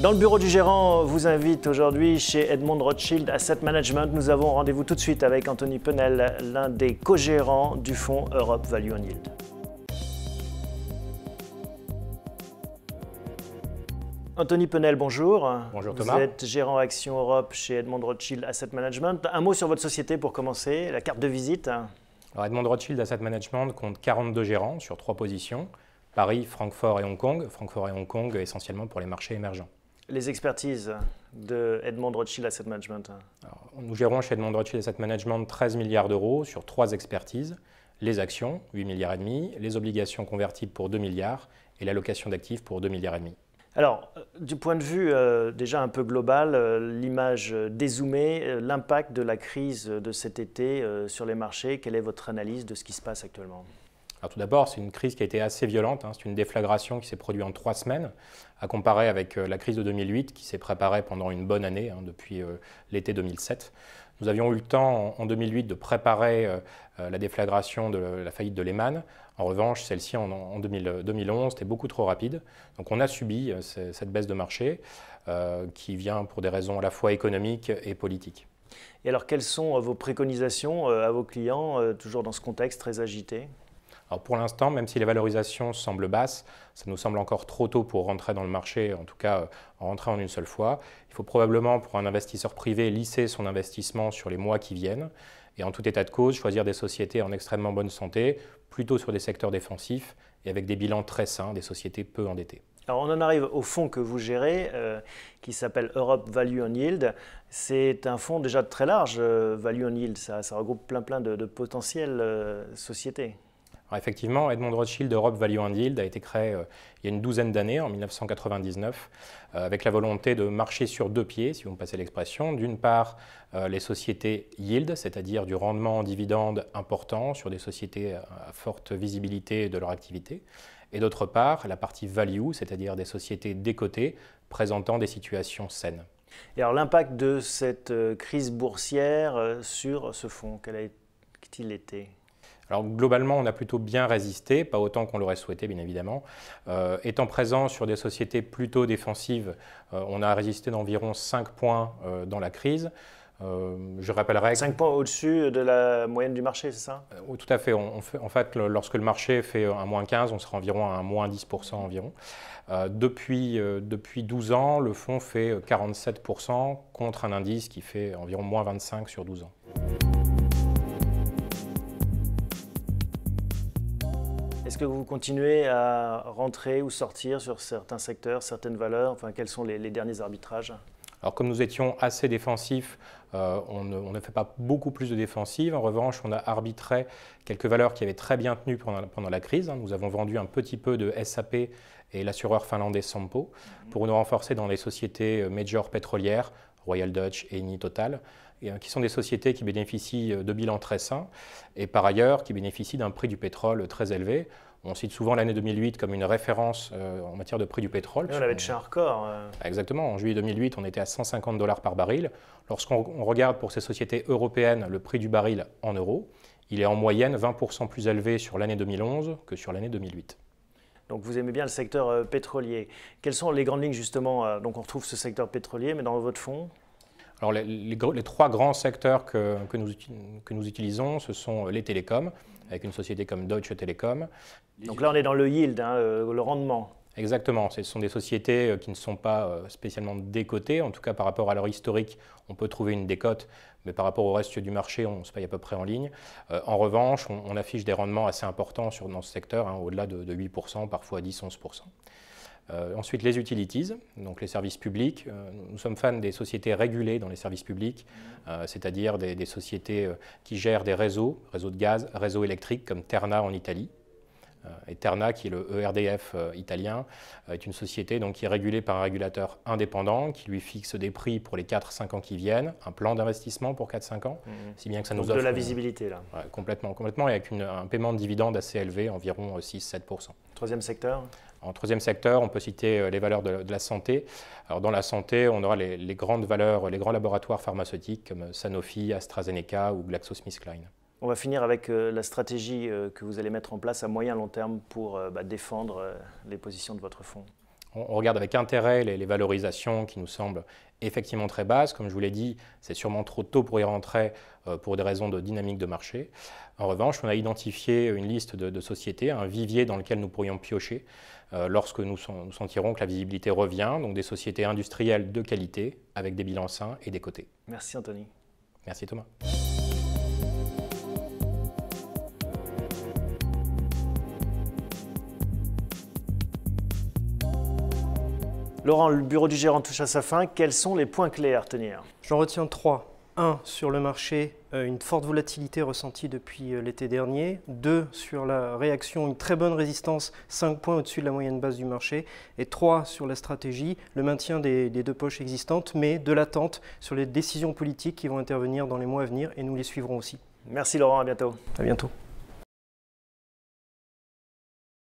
Dans le bureau du gérant, vous invite aujourd'hui chez Edmond Rothschild Asset Management. Nous avons rendez-vous tout de suite avec Anthony Penel, l'un des co-gérants du fonds Europe Value on Yield. Anthony Penel, bonjour. Bonjour Thomas. Vous êtes gérant Action Europe chez Edmond Rothschild Asset Management. Un mot sur votre société pour commencer, la carte de visite. Edmond Rothschild Asset Management compte 42 gérants sur trois positions, Paris, Francfort et Hong Kong. Francfort et Hong Kong essentiellement pour les marchés émergents les expertises de Edmond Rothschild Asset Management Nous gérons chez Edmond Rothschild Asset Management 13 milliards d'euros sur trois expertises les actions, 8 milliards et demi, les obligations convertibles pour 2 milliards et l'allocation d'actifs pour 2 milliards et demi. Alors, euh, du point de vue euh, déjà un peu global, euh, l'image dézoomée, l'impact de la crise de cet été sur les marchés, quelle est votre analyse de ce qui se passe actuellement tout d'abord, c'est une crise qui a été assez violente. Hein. C'est une déflagration qui s'est produite en trois semaines, à comparer avec euh, la crise de 2008 qui s'est préparée pendant une bonne année, hein, depuis euh, l'été 2007. Nous avions eu le temps en 2008 de préparer euh, la déflagration de la faillite de Lehman. En revanche, celle-ci en, 2011 était beaucoup trop rapide. Donc on a subi cette baisse de marché qui vient pour des raisons à la fois économiques et politiques. Et alors quelles sont vos préconisations à vos clients, toujours dans ce contexte très agité alors pour l'instant, même si les valorisations semblent basses, ça nous semble encore trop tôt pour rentrer dans le marché, en tout cas euh, en rentrer en une seule fois. Il faut probablement, pour un investisseur privé, lisser son investissement sur les mois qui viennent et en tout état de cause, choisir des sociétés en extrêmement bonne santé, plutôt sur des secteurs défensifs et avec des bilans très sains, des sociétés peu endettées. Alors on en arrive au fonds que vous gérez, euh, qui s'appelle Europe Value on Yield. C'est un fonds déjà très large, euh, Value on Yield, ça, regroupe plein plein de, de potentielles sociétés effectivement, Edmond Rothschild Europe Value and Yield a été créé euh, il y a une douzaine d'années, en 1999, euh, avec la volonté de marcher sur deux pieds, si vous me passez l'expression. D'une part, euh, les sociétés yield, c'est-à-dire du rendement en dividendes important sur des sociétés à forte visibilité de leur activité. Et d'autre part, la partie value, c'est-à-dire des sociétés décotées présentant des situations saines. Et alors l'impact de cette crise boursière sur ce fonds, quel a-t-il été alors globalement, on a plutôt bien résisté, pas autant qu'on l'aurait souhaité bien évidemment. Euh, étant présent sur des sociétés plutôt défensives, euh, on a résisté d'environ 5 points euh, dans la crise. je rappellerai. 5 points au-dessus de la moyenne du marché, c'est ça Tout à fait. En fait, lorsque le marché fait un moins 15, on sera environ à un moins 10% environ. depuis, depuis 12 ans, le fonds fait 47% contre un indice qui fait environ moins 25 sur 12 ans. Est-ce que vous continuez à rentrer ou sortir sur certains secteurs, certaines valeurs Enfin, quels sont les, derniers arbitrages alors comme nous étions assez défensifs, euh, on, ne, fait pas beaucoup plus de défensives. En revanche, on a arbitré quelques valeurs qui avaient très bien tenu pendant, la crise. Hein. Nous avons vendu un petit peu de SAP et l'assureur finlandais Sampo mmh. pour nous renforcer dans les sociétés euh, major pétrolières, Royal Dutch, et Total. Euh, qui sont des sociétés qui bénéficient euh, de bilans très sains et par ailleurs qui bénéficient d'un prix du pétrole très élevé. On cite souvent l'année 2008 comme une référence euh, en matière de prix du pétrole. on avait chez un record. Ah, exactement. En juillet 2008, on était à 150 dollars par baril. Lorsqu'on regarde pour ces sociétés européennes le prix du baril en euros, il est en moyenne 20% plus élevé sur l'année 2011 que sur l'année 2008. Donc vous aimez bien le secteur pétrolier. Quelles sont les grandes lignes justement Donc on retrouve ce secteur pétrolier, mais dans votre fonds alors les, trois grands secteurs que, nous, que, nous, utilisons, ce sont euh, les télécoms, avec une société comme Deutsche Telekom. Donc là, on est dans le yield, hein, euh, le rendement. Exactement, ce sont des sociétés euh, qui ne sont pas spécialement décotées, en tout cas par rapport à leur historique, on peut trouver une décote, mais par rapport au reste du marché, on se paye à peu près en ligne. en revanche, on, affiche des rendements assez importants dans ce secteur, hein, au-delà de 8%, parfois 10-11%. Euh, ensuite, les utilities, donc les services publics. Euh, nous sommes fans des sociétés régulées dans les services publics, euh, c'est-à-dire des, des, sociétés qui gèrent des réseaux, réseaux de gaz, réseaux électriques comme Terna en Italie. Euh, Eterna, qui est le ERDF euh, italien, euh, est une société donc, qui est régulée par un régulateur indépendant qui lui fixe des prix pour les 4-5 ans qui viennent, un plan d'investissement pour 4-5 ans, mhm. si bien que ça nous offre... de la visibilité, là. complètement, complètement, et avec un paiement de dividendes assez élevé, environ 6-7%. Troisième secteur en troisième secteur, on peut citer les valeurs de, la santé. dans la santé, on aura les, les grandes valeurs, les grands laboratoires pharmaceutiques comme Sanofi, AstraZeneca ou GlaxoSmithKline. On va finir avec euh, la stratégie euh, que vous allez mettre en place à moyen long terme pour euh, bah, défendre les positions de votre fonds. On, regarde avec intérêt les, valorisations qui nous semblent effectivement très basses. Comme je vous l'ai dit, c'est sûrement trop tôt pour y rentrer pour des raisons de dynamique de marché. En revanche, on a identifié une liste de, sociétés, un vivier dans lequel nous pourrions piocher lorsque nous, sentirons que la visibilité revient, donc des sociétés industrielles de qualité avec des bilans sains et des côtés. Merci Anthony. Merci Thomas. Laurent, le bureau du gérant touche à sa fin. Quels sont les points clés à retenir J'en retiens trois. Un, Sur le marché, euh, une forte volatilité ressentie depuis euh, l'été dernier. Deux, Sur la réaction, une très bonne résistance, 5 points au-dessus de la moyenne basse du marché. Et trois, Sur la stratégie, le maintien des, des deux poches existantes, mais de l'attente sur les décisions politiques qui vont intervenir dans les mois à venir et nous les suivrons aussi. Merci Laurent, à bientôt. À bientôt.